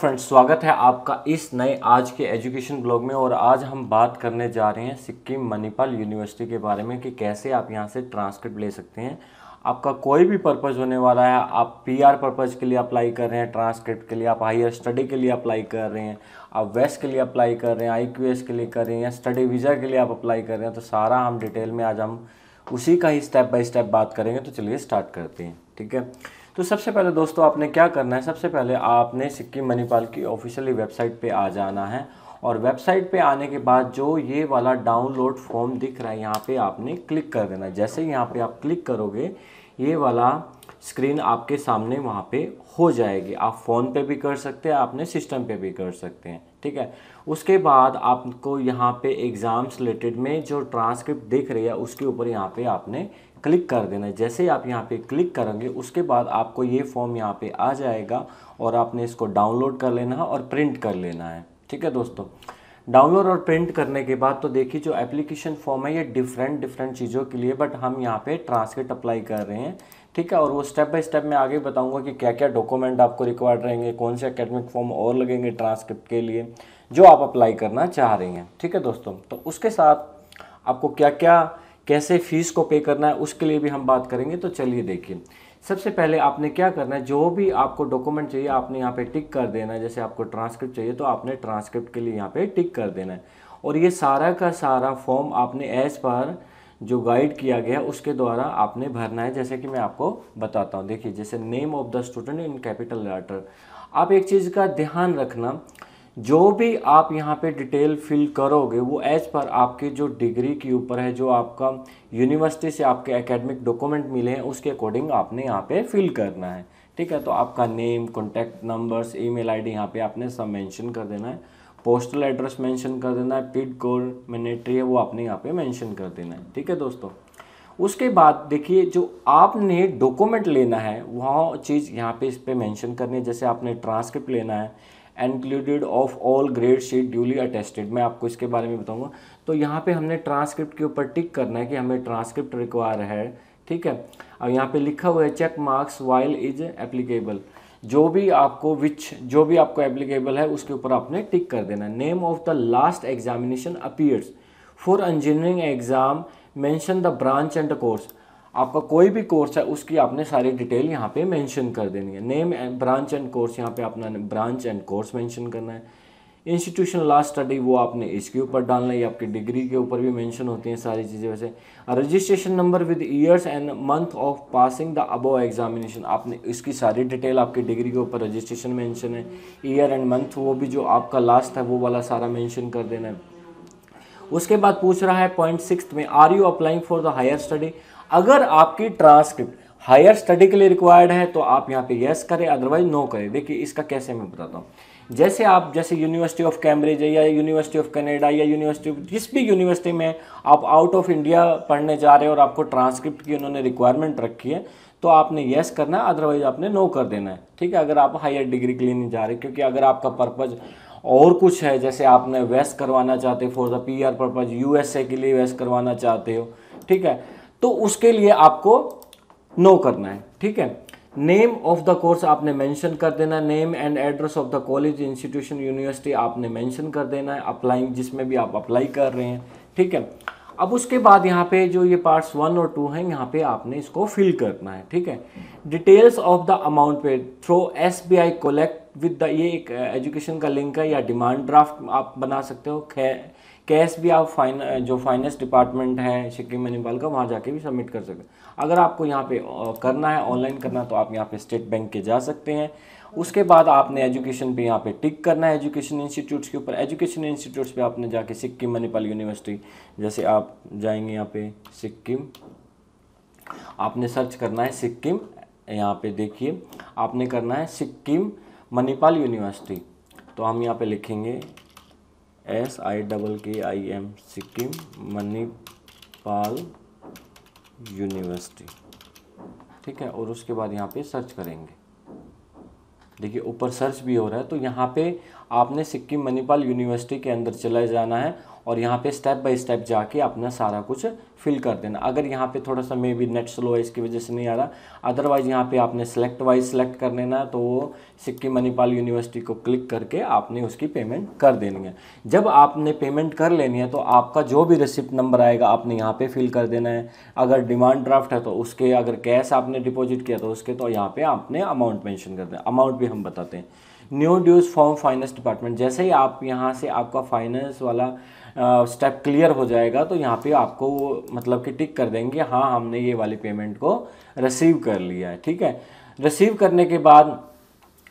friends स्वागत है आपका इस नए आज के एजुकेशन ब्लॉग में और आज हम बात करने जा रहे हैं सिक्किम मणिपाल यूनिवर्सिटी के बारे में कि कैसे आप यहां से ट्रांसक्रिप्ट ले सकते हैं आपका कोई भी पर्पज़ होने वाला है आप पीआर पर्पज़ के लिए अप्लाई कर रहे हैं ट्रांसक्रिप्ट के लिए आप हायर स्टडी के लिए अप्लाई कर रहे हैं आप वेस्ट के लिए अप्लाई कर रहे हैं आई के लिए कर रहे हैं या स्टडी वीज़ा के लिए आप अप्लाई कर रहे हैं तो सारा हम डिटेल में आज हम उसी का ही स्टेप बाई स्टेप बात करेंगे तो चलिए स्टार्ट करते हैं ठीक है तो सबसे पहले दोस्तों आपने क्या करना है सबसे पहले आपने सिक्किम मणिपाल की ऑफिशियली वेबसाइट पे आ जाना है और वेबसाइट पे आने के बाद जो ये वाला डाउनलोड फॉर्म दिख रहा है यहाँ पे आपने क्लिक कर देना जैसे यहाँ पे आप क्लिक करोगे ये वाला स्क्रीन आपके सामने वहाँ पे हो जाएगी आप फ़ोन पे भी कर सकते हैं आपने सिस्टम पे भी कर सकते हैं ठीक है उसके बाद आपको यहाँ पे एग्ज़ाम्स रिलेटेड में जो ट्रांसक्रिप्ट दिख रही है उसके ऊपर यहाँ पे आपने क्लिक कर देना है जैसे ही आप यहाँ पे क्लिक करेंगे उसके बाद आपको ये फॉर्म यहाँ पे आ जाएगा और आपने इसको डाउनलोड कर लेना है और प्रिंट कर लेना है ठीक है दोस्तों डाउनलोड और प्रिंट करने के बाद तो देखिए जो एप्लीकेशन फॉर्म है ये डिफरेंट डिफरेंट चीज़ों के लिए बट हम यहाँ पे ट्रांसक्रिप्ट अप्लाई कर रहे हैं ठीक है और वो स्टेप बाय स्टेप मैं आगे बताऊंगा कि क्या क्या डॉक्यूमेंट आपको रिक्वायर्ड रहेंगे कौन से अकेडमिक फॉर्म और लगेंगे ट्रांसक्रिप्ट के लिए जो आप अप्लाई करना चाह रहे हैं ठीक है दोस्तों तो उसके साथ आपको क्या क्या कैसे फ़ीस को पे करना है उसके लिए भी हम बात करेंगे तो चलिए देखिए सबसे पहले आपने क्या करना है जो भी आपको डॉक्यूमेंट चाहिए आपने यहाँ पे टिक कर देना है जैसे आपको ट्रांसक्रिप्ट चाहिए तो आपने ट्रांसक्रिप्ट के लिए यहाँ पे टिक कर देना है और ये सारा का सारा फॉर्म आपने एज पर जो गाइड किया गया उसके द्वारा आपने भरना है जैसे कि मैं आपको बताता हूँ देखिए जैसे name of the student in capital letter आप एक चीज़ का ध्यान रखना जो भी आप यहाँ पे डिटेल फिल करोगे वो एज पर आपके जो डिग्री के ऊपर है जो आपका यूनिवर्सिटी से आपके एकेडमिक डॉक्यूमेंट मिले हैं उसके अकॉर्डिंग आपने यहाँ पे फिल करना है ठीक है तो आपका name contact numbers email ID यहाँ पे आपने सब मेंशन कर देना है पोस्टल एड्रेस मेंशन कर देना है पिड कोड मैनेट्री है वो आपने यहाँ पे मेंशन कर देना है ठीक है दोस्तों उसके बाद देखिए जो आपने डॉक्यूमेंट लेना है वह चीज़ यहाँ पे इस पर मेंशन करनी है जैसे आपने ट्रांसक्रिप्ट लेना है included of all grade sheet duly attested मैं आपको इसके बारे में बताऊंगा तो यहाँ पे हमने ट्रांसक्रिप्ट के ऊपर टिक करना है कि हमें ट्रांसक्रिप्ट रिक्वायर है ठीक है और यहाँ पे लिखा हुआ है check marks while is applicable जो भी आपको विच जो भी आपको एप्लीकेबल है उसके ऊपर आपने टिक कर देना name of the last examination appears for engineering exam mention the branch and course आपका कोई भी कोर्स है उसकी आपने सारी डिटेल यहाँ पे मेंशन कर देनी है name and branch and course यहाँ पे अपना ब्रांच एंड कोर्स मेंशन करना है इंस्टीट्यूशन लास्ट स्टडी वो आपने इसके ऊपर डालना है आपकी डिग्री के ऊपर भी मेंशन होती हैं सारी चीज़ें वैसे registration number with years and month of passing the above examination आपने इसकी सारी डिटेल आपकी डिग्री के ऊपर रजिस्ट्रेशन मेंशन है ईयर एंड मंथ वो भी जो आपका लास्ट है वो वाला सारा मेंशन कर देना है उसके बाद पूछ रहा है पॉइंट सिक्स में are you applying for the higher study अगर आपकी ट्रांसक्रिप्ट हायर स्टडी के लिए रिक्वायर्ड है तो आप यहाँ पे यस करें अदरवाइज नो करें देखिए इसका कैसे मैं बताता हूँ जैसे आप जैसे यूनिवर्सिटी ऑफ कैम्ब्रिज या यूनिवर्सिटी ऑफ कनाडा या यूनिवर्सिटी जिस भी यूनिवर्सिटी में आप आउट ऑफ इंडिया पढ़ने जा रहे हो और आपको ट्रांसक्रिप्ट की उन्होंने रिक्वायरमेंट रखी है तो आपने यस करना है अदरवाइज आपने नो कर देना है ठीक है अगर आप हायर डिग्री के लिए नहीं जा रहे क्योंकि अगर आपका पर्पज़ और कुछ है जैसे आपने वेस्ट करवाना चाहते हो for the P R purpose U के लिए वेस्ट करवाना चाहते हो ठीक है तो उसके लिए आपको नो करना है ठीक है नेम ऑफ द कोर्स आपने मेंशन कर देना name and address of the college institution university आपने मेंशन कर देना है अप्लाइंग जिसमें भी आप अप्लाई कर रहे हैं ठीक है अब उसके बाद यहाँ पे जो ये पार्ट्स वन और टू हैं यहाँ पे आपने इसको फिल करना है ठीक है details of the amount pay through S B I collect with the ये एक एजुकेशन uh, का लिंक है या डिमांड ड्राफ्ट आप बना सकते हो कैश भी आप फाइन uh, जो फाइनेंस डिपार्टमेंट है सिक्किम मनीपाल का वहाँ जाके भी सबमिट कर सकते हो अगर आपको यहाँ पे uh, करना है ऑनलाइन करना तो आप यहाँ पे स्टेट बैंक के जा सकते हैं उसके बाद आपने एजुकेशन पे यहाँ पे टिक करना है एजुकेशन इंस्टीट्यूट्स के ऊपर एजुकेशन इंस्टीट्यूट्स पे आपने जाके सिक्किम मणिपाल यूनिवर्सिटी जैसे आप जाएंगे यहाँ पे सिक्किम आपने सर्च करना है सिक्किम यहाँ पे देखिए आपने करना है सिक्किम मणिपाल यूनिवर्सिटी तो हम यहाँ पे लिखेंगे S I double K I M Sikkim Manipal university ठीक है और उसके बाद यहाँ पे सर्च करेंगे देखिए ऊपर सर्च भी हो रहा है तो यहाँ पे आपने सिक्किम मणिपाल यूनिवर्सिटी के अंदर चला जाना है और यहाँ पे स्टेप बाय स्टेप जाके अपना सारा कुछ फिल कर देना अगर यहाँ पे थोड़ा सा मे बी नेट स्लो है इसकी वजह से नहीं आ रहा अदरवाइज़ यहाँ पे आपने सेलेक्ट वाइज सेलेक्ट कर लेना तो वो सिक्किम मणिपाल यूनिवर्सिटी को क्लिक करके आपने उसकी पेमेंट कर देनी है जब आपने पेमेंट कर लेनी है तो आपका जो भी रिसिप्ट नंबर आएगा आपने यहाँ पे फिल कर देना है अगर डिमांड ड्राफ्ट है तो उसके अगर कैश आपने डिपोजिट किया तो उसके तो यहाँ पर आपने अमाउंट मैंशन कर देना अमाउंट भी हम बताते हैं new dues form finance department जैसे ही आप यहाँ से आपका फाइनेंस वाला स्टेप क्लियर हो जाएगा तो यहाँ पे आपको वो मतलब कि टिक कर देंगे हाँ हमने ये वाली पेमेंट को रिसीव कर लिया है ठीक है रिसीव करने के बाद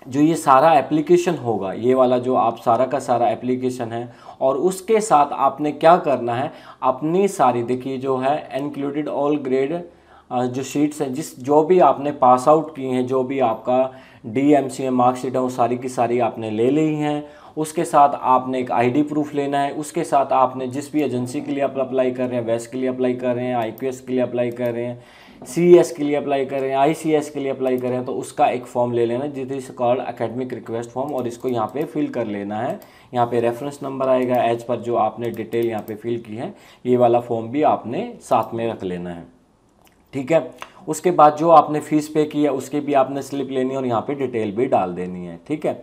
जो ये सारा एप्लीकेशन होगा ये वाला जो आप सारा का सारा एप्लीकेशन है और उसके साथ आपने क्या करना है अपनी सारी देखिए जो है इंक्लूडेड ऑल ग्रेड जो शीट्स हैं जिस जो भी आपने पास आउट की हैं जो भी आपका डी एम सी मार्कशीट है वो सारी की सारी आपने ले ली हैं उसके साथ आपने एक आईडी प्रूफ लेना है उसके साथ आपने जिस भी एजेंसी के लिए आप अप्लाई कर रहे हैं वेस्ट e के लिए अप्लाई कर रहे हैं आईपीएस के लिए अप्लाई कर रहे हैं सीएस e के लिए अप्लाई कर रहे हैं आईसीएस के लिए अप्लाई कर रहे हैं तो उसका एक फॉर्म ले लेना जिस is called academic request form और इसको यहाँ पर फिल कर लेना है यहाँ पे रेफरेंस नंबर आएगा एज पर जो आपने डिटेल यहाँ पे फिल की है ये वाला फॉर्म भी आपने साथ में रख लेना है ठीक है उसके बाद जो आपने फीस पे की है उसकी भी आपने स्लिप लेनी है और यहाँ पे डिटेल भी डाल देनी है ठीक है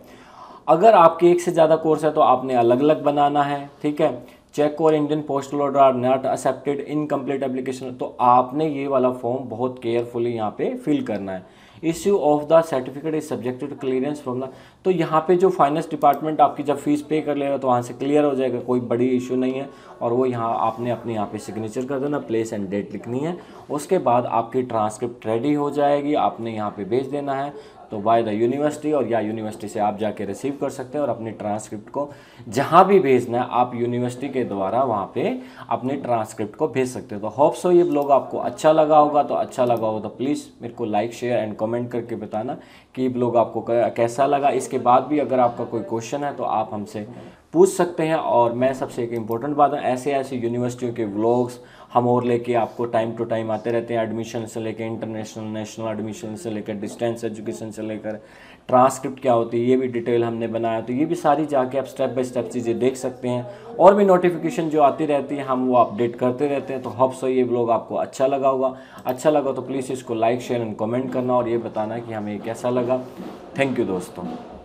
अगर आपके एक से ज़्यादा कोर्स है तो आपने अलग अलग बनाना है ठीक है चेक और Indian postal order are not accepted incomplete application तो आपने ये वाला फॉर्म बहुत केयरफुली यहाँ पे फिल करना है issue of the certificate is subjected clearance from the तो यहाँ पे जो फाइनेंस डिपार्टमेंट आपकी जब फीस पे कर लेगा तो वहाँ से क्लियर हो जाएगा कोई बड़ी इशू नहीं है और वो यहाँ आपने अपने यहाँ पे सिग्नेचर कर देना प्लेस एंड डेट लिखनी है उसके बाद आपकी ट्रांसक्रिप्ट रेडी हो जाएगी आपने यहाँ पे भेज देना है तो बाय द यूनिवर्सिटी और या यूनिवर्सिटी से आप जाके रिसीव कर सकते हैं और अपनी ट्रांसक्रिप्ट को जहाँ भी भेजना है आप यूनिवर्सिटी के द्वारा वहाँ पे अपनी ट्रांसक्रिप्ट को भेज सकते हो तो होप सो ये ब्लॉग आपको अच्छा लगा होगा तो अच्छा लगा होगा तो प्लीज़ मेरे को लाइक शेयर एंड कमेंट करके बताना कि ये ब्लॉग आपको कैसा लगा इसके बाद भी अगर आपका कोई क्वेश्चन है तो आप हमसे पूछ सकते हैं और मैं सबसे एक इम्पोर्टेंट बात है ऐसे ऐसे यूनिवर्सिटियों के व्लॉग्स हम और लेके आपको टाइम टू टाइम आते रहते हैं एडमिशन से लेकर इंटरनेशनल नेशनल एडमिशन से लेकर डिस्टेंस एजुकेशन से लेकर ट्रांसक्रिप्ट क्या होती है ये भी डिटेल हमने बनाया तो ये भी सारी जाके आप स्टेप बाय स्टेप चीज़ें देख सकते हैं और भी नोटिफिकेशन जो आती रहती है हम वो अपडेट करते रहते हैं तो हॉप सो ये ब्लॉग आपको अच्छा लगा होगा अच्छा लगा तो प्लीज़ इसको लाइक शेयर एंड कमेंट करना और ये बताना कि हमें कैसा लगा थैंक यू दोस्तों